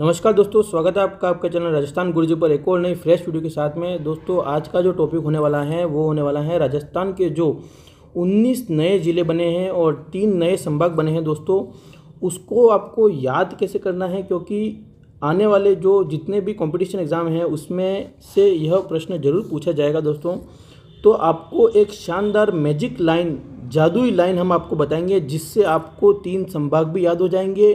नमस्कार दोस्तों स्वागत है आपका आपके चैनल राजस्थान गुरुजी पर एक और नई फ्रेश वीडियो के साथ में दोस्तों आज का जो टॉपिक होने वाला है वो होने वाला है राजस्थान के जो 19 नए ज़िले बने हैं और तीन नए संभाग बने हैं दोस्तों उसको आपको याद कैसे करना है क्योंकि आने वाले जो जितने भी कॉम्पिटिशन एग्ज़ाम हैं उसमें से यह प्रश्न जरूर पूछा जाएगा दोस्तों तो आपको एक शानदार मैजिक लाइन जादुई लाइन हम आपको बताएंगे जिससे आपको तीन संभाग भी याद हो जाएंगे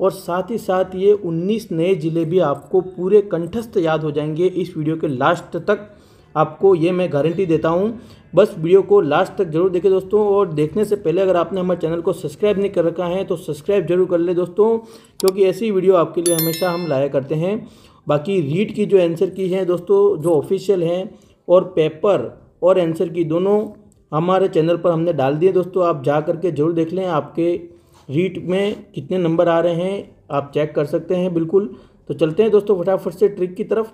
और साथ ही साथ ये 19 नए ज़िले भी आपको पूरे कंठस्थ याद हो जाएंगे इस वीडियो के लास्ट तक आपको ये मैं गारंटी देता हूँ बस वीडियो को लास्ट तक जरूर देखें दोस्तों और देखने से पहले अगर आपने हमारे चैनल को सब्सक्राइब नहीं कर रखा है तो सब्सक्राइब जरूर कर ले दोस्तों क्योंकि ऐसी वीडियो आपके लिए हमेशा हम लाया करते हैं बाकी रीड की जो आंसर की है दोस्तों जो ऑफिशियल हैं और पेपर और आंसर की दोनों हमारे चैनल पर हमने डाल दिए दोस्तों आप जा करके जरूर देख लें आपके रीट में कितने नंबर आ रहे हैं आप चेक कर सकते हैं बिल्कुल तो चलते हैं दोस्तों फटाफट से ट्रिक की तरफ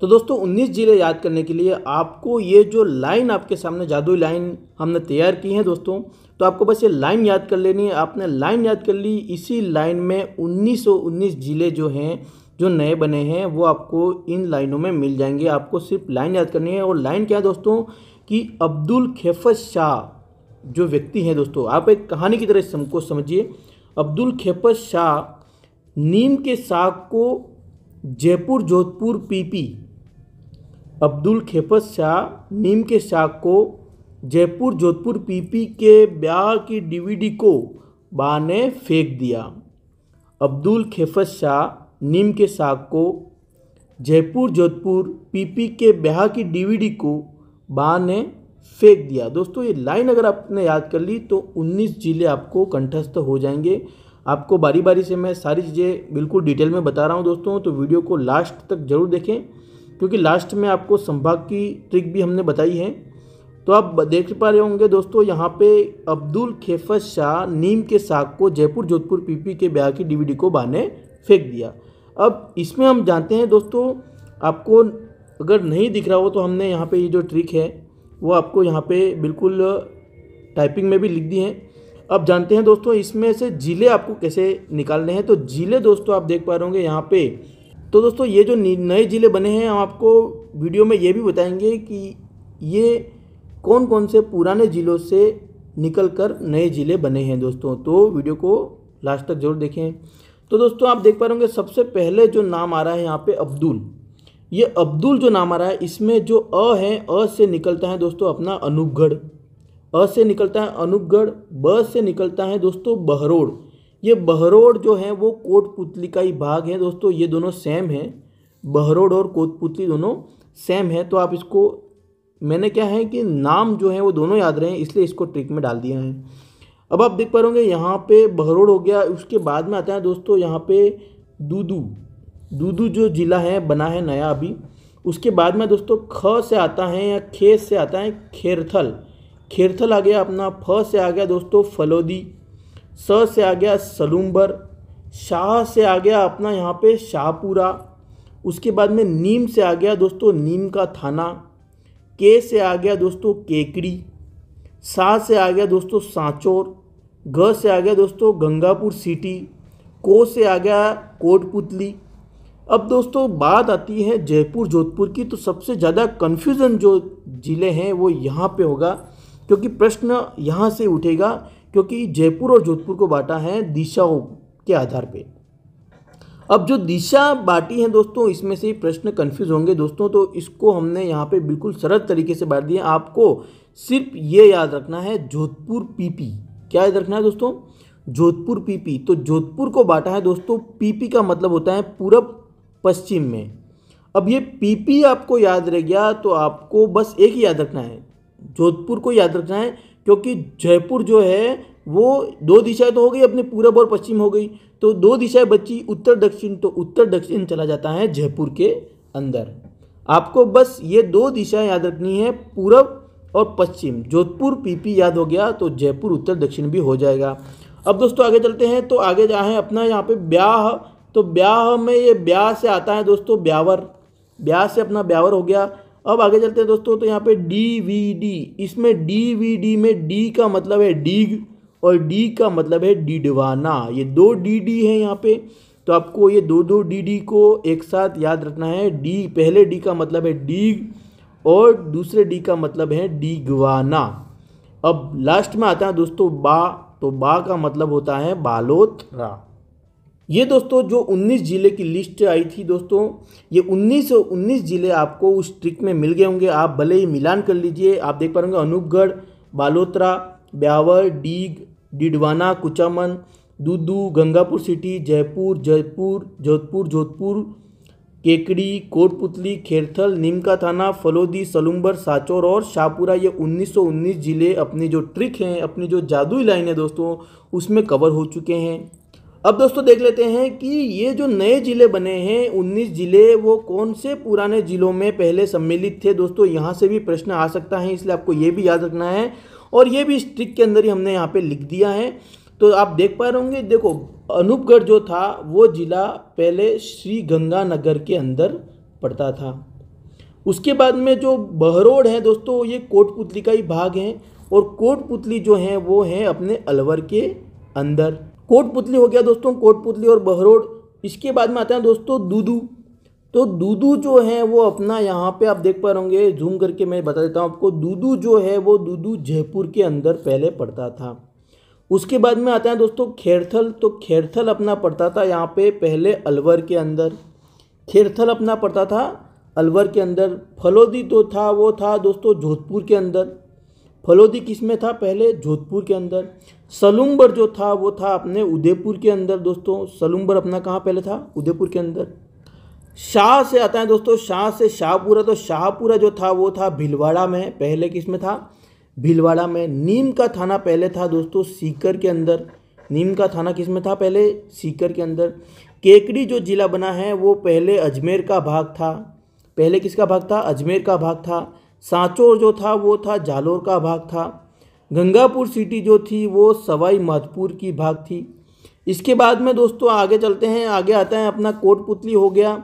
तो दोस्तों 19 जिले याद करने के लिए आपको ये जो लाइन आपके सामने जादुई लाइन हमने तैयार की है दोस्तों तो आपको बस ये लाइन याद कर लेनी है आपने लाइन याद कर ली इसी लाइन में उन्नीस जिले जो हैं जो नए बने हैं वो आपको इन लाइनों में मिल जाएंगे आपको सिर्फ लाइन याद करनी है और लाइन क्या है दोस्तों कि अब्दुल खेफत शाह जो व्यक्ति हैं दोस्तों आप एक कहानी की तरह सबको समझिए अब्दुल खेपस शाह नीम के साग को जयपुर जोधपुर पीपी अब्दुल खेपस शाह नीम के साग को जयपुर जोधपुर पीपी के ब्याह की डीवीडी को बा ने फेंक दिया अब्दुल खेफत शाह नीम के साग को जयपुर जोधपुर पीपी के ब्याह की डीवीडी को बा ने फेंक दिया दोस्तों ये लाइन अगर आपने याद कर ली तो 19 जिले आपको कंठस्थ हो जाएंगे आपको बारी बारी से मैं सारी चीज़ें बिल्कुल डिटेल में बता रहा हूँ दोस्तों तो वीडियो को लास्ट तक ज़रूर देखें क्योंकि लास्ट में आपको संभाग की ट्रिक भी हमने बताई है तो आप देख पा रहे होंगे दोस्तों यहाँ पे अब्दुल खेफत शाह नीम के साग को जयपुर जोधपुर पीपी के ब्याह की डीवीडी को बहाने फेंक दिया अब इसमें हम जानते हैं दोस्तों आपको अगर नहीं दिख रहा हो तो हमने यहाँ पे ये जो ट्रिक है वो आपको यहाँ पे बिल्कुल टाइपिंग में भी लिख दी हैं अब जानते हैं दोस्तों इसमें से ज़िले आपको कैसे निकालने हैं तो ज़िले दोस्तों आप देख पा रहे होंगे यहाँ पे तो दोस्तों ये जो नए ज़िले बने हैं हम आपको वीडियो में ये भी बताएंगे कि ये कौन कौन से पुराने ज़िलों से निकल कर नए ज़िले बने हैं दोस्तों तो वीडियो को लास्ट तक जरूर देखें तो दोस्तों आप देख पा रहे होंगे सबसे पहले जो नाम आ रहा है यहाँ पे अब्दुल ये अब्दुल जो नाम आ रहा है इसमें जो अ है अ से निकलता है दोस्तों अपना अनूपगढ़ अ से निकलता है अनूपगढ़ ब से निकलता है दोस्तों बहरोड़ ये बहरोड़ जो है वो कोटपुतली का ही भाग है दोस्तों ये दोनों सेम है बहरोड़ और कोटपुतली दोनों सेम है तो आप इसको मैंने क्या है कि नाम जो है वो दोनों याद रहे इसलिए इसको ट्रिक में डाल दिया है अब आप देख पा रहे यहाँ पे बहरोड़ हो गया उसके बाद में आता है दोस्तों यहाँ पे दूदू दूदू जो ज़िला है बना है नया अभी उसके बाद में दोस्तों ख से आता है या खे से आता है खेरथल खेरथल आ गया अपना फ से आ गया दोस्तों फलोदी स से आ गया सलूम्बर शाह से आ गया अपना यहाँ पे शाहपुरा उसके बाद में नीम से आ गया दोस्तों नीम का थाना के से आ गया दोस्तों केकड़ी सा से आ गया दोस्तों सांचोर घ से आ गया दोस्तों गंगापुर सिटी को से आ गया कोटपुतली अब दोस्तों बात आती है जयपुर जोधपुर की तो सबसे ज़्यादा कन्फ्यूज़न जो ज़िले हैं वो यहाँ पे होगा क्योंकि प्रश्न यहाँ से उठेगा क्योंकि जयपुर और जोधपुर को बांटा है दिशाओं के आधार पे अब जो दिशा बांटी है दोस्तों इसमें से प्रश्न कन्फ्यूज़ होंगे दोस्तों तो इसको हमने यहाँ पर बिल्कुल सरल तरीके से बांट दिया आपको सिर्फ ये याद रखना है जोधपुर पी क्या याद रखना है दोस्तों जोधपुर पीपी तो जोधपुर को बांटा है दोस्तों पीपी का मतलब होता है पूरब पश्चिम में अब ये पीपी आपको याद रह गया तो आपको बस एक ही याद रखना है जोधपुर को याद रखना है क्योंकि जयपुर जो है वो दो दिशाएं तो हो गई अपने पूरब और पश्चिम हो गई तो दो दिशाएं बची उत्तर दक्षिण तो उत्तर दक्षिण चला जाता है जयपुर के अंदर आपको बस ये दो दिशाएं याद रखनी है पूरब और पश्चिम जोधपुर पीपी याद हो गया तो जयपुर उत्तर दक्षिण भी हो जाएगा अब दोस्तों आगे चलते हैं तो आगे जाए अपना यहाँ पर ब्याह तो ब्याह में ये ब्याह से आता है दोस्तों ब्यावर ब्याह से अपना ब्यावर हो गया अब आगे चलते हैं दोस्तों तो यहाँ पे डी वी डी इसमें डी वी डी में डी का मतलब है डीग और डी का मतलब है डीडवाना ये दो डी डी है यहाँ पे तो आपको ये दो दो डी डी को एक साथ याद रखना है डी पहले डी का मतलब है डीग और दूसरे डी का मतलब है डिगवाना अब लास्ट में आता है दोस्तों बा तो बा का मतलब होता है बालोतरा ये दोस्तों जो 19 ज़िले की लिस्ट आई थी दोस्तों ये 19 सौ 19 ज़िले आपको उस ट्रिक में मिल गए होंगे आप भले ही मिलान कर लीजिए आप देख पा रहे होंगे अनूपगढ़ बालोतरा ब्यावर डीग डिडवाना कुचामन दूदू गंगापुर सिटी जयपुर जयपुर जोधपुर जोधपुर केकड़ी कोटपुतली खेरथल नीमका थाना फलोदी सलुम्बर साचौर और शाहपुरा ये 1919 ज़िले अपनी जो ट्रिक हैं अपनी जो जादुई लाइन है दोस्तों उसमें कवर हो चुके हैं अब दोस्तों देख लेते हैं कि ये जो नए ज़िले बने हैं 19 ज़िले वो कौन से पुराने ज़िलों में पहले सम्मिलित थे दोस्तों यहाँ से भी प्रश्न आ सकता है इसलिए आपको ये भी याद रखना है और ये भी स्ट्रिक के अंदर ही हमने यहाँ पे लिख दिया है तो आप देख पा रहे होंगे देखो अनूपगढ़ जो था वो ज़िला पहले श्री गंगानगर के अंदर पड़ता था उसके बाद में जो बहरोड है दोस्तों ये कोटपुतली का ही भाग है और कोटपुतली जो है वो है अपने अलवर के अंदर कोटपुतली हो गया दोस्तों कोटपुतली और बहरोड इसके बाद में आते हैं दोस्तों दूदू तो दूदू जो है वो अपना यहाँ पे आप देख पा रहे होंगे जूम करके मैं बता देता हूँ आपको दूदू जो है वो दूदू जयपुर के अंदर पहले पड़ता था उसके बाद में आता है दोस्तों खेरथल तो खेरथल अपना पड़ता था यहाँ पे पहले अलवर के अंदर खेरथल अपना पड़ता था अलवर के अंदर फलोदी तो था वो था दोस्तों जोधपुर के अंदर फलोदी किस में था पहले जोधपुर के अंदर सलुम्बर जो था वो था अपने उदयपुर के अंदर दोस्तों सलुम्बर अपना कहाँ पहले था उदयपुर के अंदर शाह से आता है दोस्तों शाह से शाहपुरा तो शाहपुरा जो था वो था भिलवाड़ा में पहले किस में था भिलवाड़ा में नीम का थाना पहले था दोस्तों सीकर के अंदर नीम का थाना किस में था पहले सीकर के अंदर केकड़ी जो जिला बना है वो पहले अजमेर का भाग था पहले किसका भाग था अजमेर का भाग था सांचौर जो था वो था जालोर का भाग था गंगापुर सिटी जो थी वो सवाई माधपुर की भाग थी इसके बाद में दोस्तों आगे चलते हैं आगे आता है अपना कोटपुतली हो गया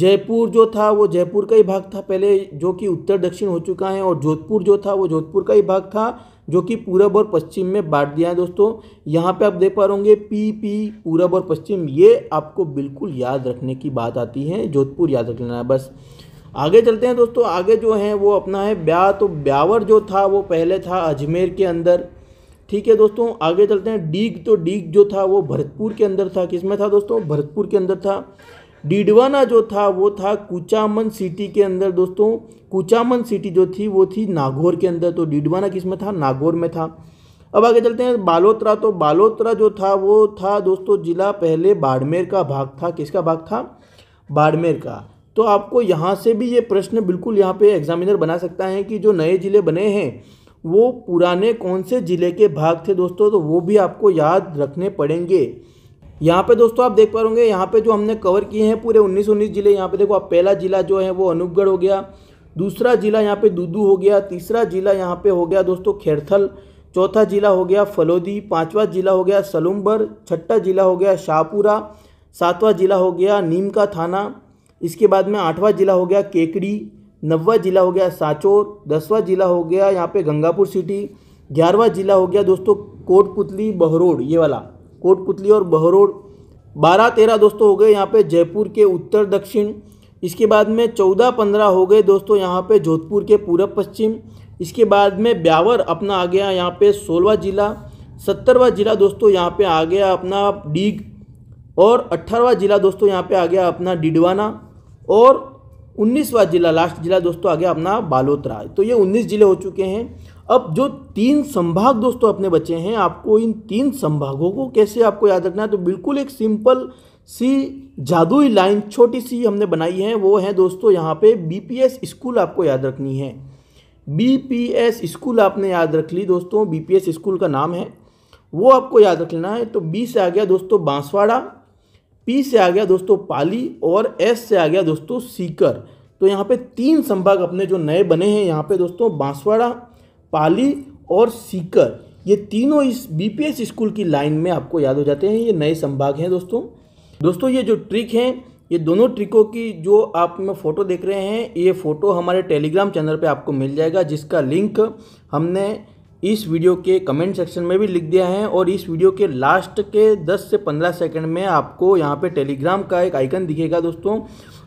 जयपुर जो था वो जयपुर का ही भाग था पहले जो कि उत्तर दक्षिण हो चुका है और जोधपुर जो था वो जोधपुर का ही भाग था जो कि पूरब और पश्चिम में बांट दिया है दोस्तों यहाँ पे आप देख पा रहे पी पी पूरब और पश्चिम ये आपको बिल्कुल याद रखने की बात आती है जोधपुर याद रख लेना है बस आगे चलते हैं दोस्तों आगे जो हैं वो अपना है ब्या तो ब्यावर जो था वो पहले था अजमेर के अंदर ठीक है दोस्तों आगे चलते हैं डीग तो डीग जो था वो भरतपुर के अंदर था किस में था दोस्तों भरतपुर के अंदर था डीडवाना जो था वो था कुचामन सिटी के अंदर दोस्तों कुचामन सिटी जो थी वो थी नागौर के अंदर तो डीडवाना किस में था नागौर में था अब आगे चलते हैं बालोतरा तो बालोतरा जो था वो था दोस्तों जिला पहले बाड़मेर का भाग था किसका भाग था बाड़मेर का तो आपको यहाँ से भी ये प्रश्न बिल्कुल यहाँ पे एग्जामिनर बना सकता है कि जो नए ज़िले बने हैं वो पुराने कौन से ज़िले के भाग थे दोस्तों तो वो भी आपको याद रखने पड़ेंगे यहाँ पे दोस्तों आप देख पा रहे यहाँ पे जो हमने कवर किए हैं पूरे उन्नीस उन्नीस ज़िले यहाँ पे देखो आप पहला ज़िला जो है वो अनूपगढ़ हो गया दूसरा ज़िला यहाँ पे दूदू हो गया तीसरा ज़िला यहाँ पे हो गया दोस्तों खेरथल चौथा ज़िला हो गया फलोदी पाँचवा ज़िला हो गया सलूम्बर छठा ज़िला हो गया शाहपुरा सातवां ज़िला हो गया नीम का थाना इसके बाद में आठवां ज़िला हो गया केकड़ी नौवा ज़िला हो गया साचोर दसवां ज़िला हो गया यहाँ पे गंगापुर सिटी ग्यारहवा ज़िला हो गया दोस्तों कोटपुतली बहरोड ये वाला कोटपुतली और बहरोड बारह तेरह दोस्तों हो गए यहाँ पे जयपुर के उत्तर दक्षिण इसके बाद में चौदह पंद्रह हो गए दोस्तों यहाँ पे जोधपुर के पूरब पश्चिम इसके बाद में ब्यावर अपना आ गया यहाँ पे सोलवा ज़िला सत्तरवा ज़िला दोस्तों यहाँ पे आ गया अपना डीग और अट्ठारहवा ज़िला दोस्तों यहाँ पे आ गया अपना डिडवाना और उन्नीसवा जिला लास्ट जिला दोस्तों आ गया अपना बालोतरा तो ये उन्नीस जिले हो चुके हैं अब जो तीन संभाग दोस्तों अपने बचे हैं आपको इन तीन संभागों को कैसे आपको याद रखना है तो बिल्कुल एक सिंपल सी जादुई लाइन छोटी सी हमने बनाई है वो है दोस्तों यहाँ पे बीपीएस स्कूल आपको याद रखनी है बीपीएस स्कूल आपने याद रख ली दोस्तों बीपीएस स्कूल का नाम है वो आपको याद रख लेना है तो बी से आ गया दोस्तों बांसवाड़ा पी से आ गया दोस्तों पाली और एस से आ गया दोस्तों सीकर तो यहाँ पे तीन संभाग अपने जो नए बने हैं यहाँ पे दोस्तों बांसवाड़ा पाली और सीकर ये तीनों इस बीपीएस स्कूल की लाइन में आपको याद हो जाते हैं ये नए संभाग हैं दोस्तों दोस्तों ये जो ट्रिक हैं ये दोनों ट्रिकों की जो आप में फ़ोटो देख रहे हैं ये फ़ोटो हमारे टेलीग्राम चैनल पर आपको मिल जाएगा जिसका लिंक हमने इस वीडियो के कमेंट सेक्शन में भी लिख दिया है और इस वीडियो के लास्ट के 10 से 15 सेकंड में आपको यहाँ पे टेलीग्राम का एक आइकन दिखेगा दोस्तों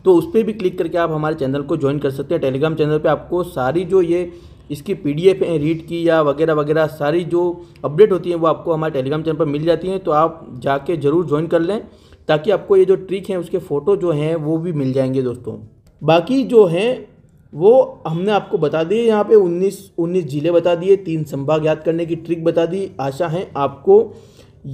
तो उस पर भी क्लिक करके आप हमारे चैनल को ज्वाइन कर सकते हैं टेलीग्राम चैनल पे आपको सारी जो ये इसकी पी डी एफ रीड की या वगैरह वगैरह सारी जो अपडेट होती हैं वो आपको हमारे टेलीग्राम चैनल पर मिल जाती हैं तो आप जाके ज़रूर ज्वाइन कर लें ताकि आपको ये जो ट्रिक हैं उसके फ़ोटो जो हैं वो भी मिल जाएंगे दोस्तों बाकी जो हैं वो हमने आपको बता दिए यहाँ पे 19 19 जिले बता दिए तीन संभाग याद करने की ट्रिक बता दी आशा है आपको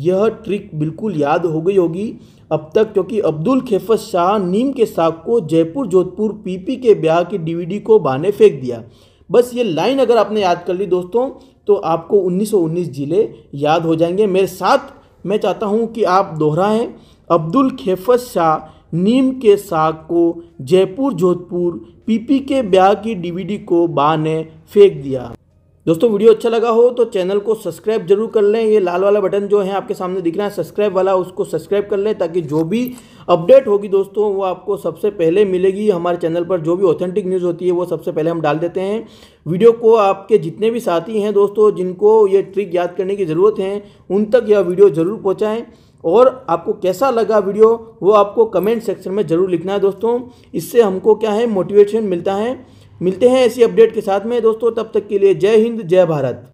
यह ट्रिक बिल्कुल याद हो गई होगी अब तक क्योंकि अब्दुल खेफत शाह नीम के साग को जयपुर जोधपुर पीपी के ब्याह की डीवीडी को बहाने फेंक दिया बस ये लाइन अगर आपने याद कर ली दोस्तों तो आपको 1919 जिले याद हो जाएंगे मेरे साथ मैं चाहता हूँ कि आप दोहराएं अब्दुल खेफत शाह नीम के साग को जयपुर जोधपुर पीपी के ब्याह की डीवीडी को बा ने फेंक दिया दोस्तों वीडियो अच्छा लगा हो तो चैनल को सब्सक्राइब जरूर कर लें ये लाल वाला बटन जो है आपके सामने दिख रहा है सब्सक्राइब वाला उसको सब्सक्राइब कर लें ताकि जो भी अपडेट होगी दोस्तों वो आपको सबसे पहले मिलेगी हमारे चैनल पर जो भी ऑथेंटिक न्यूज़ होती है वो सबसे पहले हम डाल देते हैं वीडियो को आपके जितने भी साथी हैं दोस्तों जिनको ये ट्रिक याद करने की ज़रूरत है उन तक यह वीडियो ज़रूर पहुँचाएँ और आपको कैसा लगा वीडियो वो आपको कमेंट सेक्शन में ज़रूर लिखना है दोस्तों इससे हमको क्या है मोटिवेशन मिलता है मिलते हैं ऐसी अपडेट के साथ में दोस्तों तब तक के लिए जय हिंद जय भारत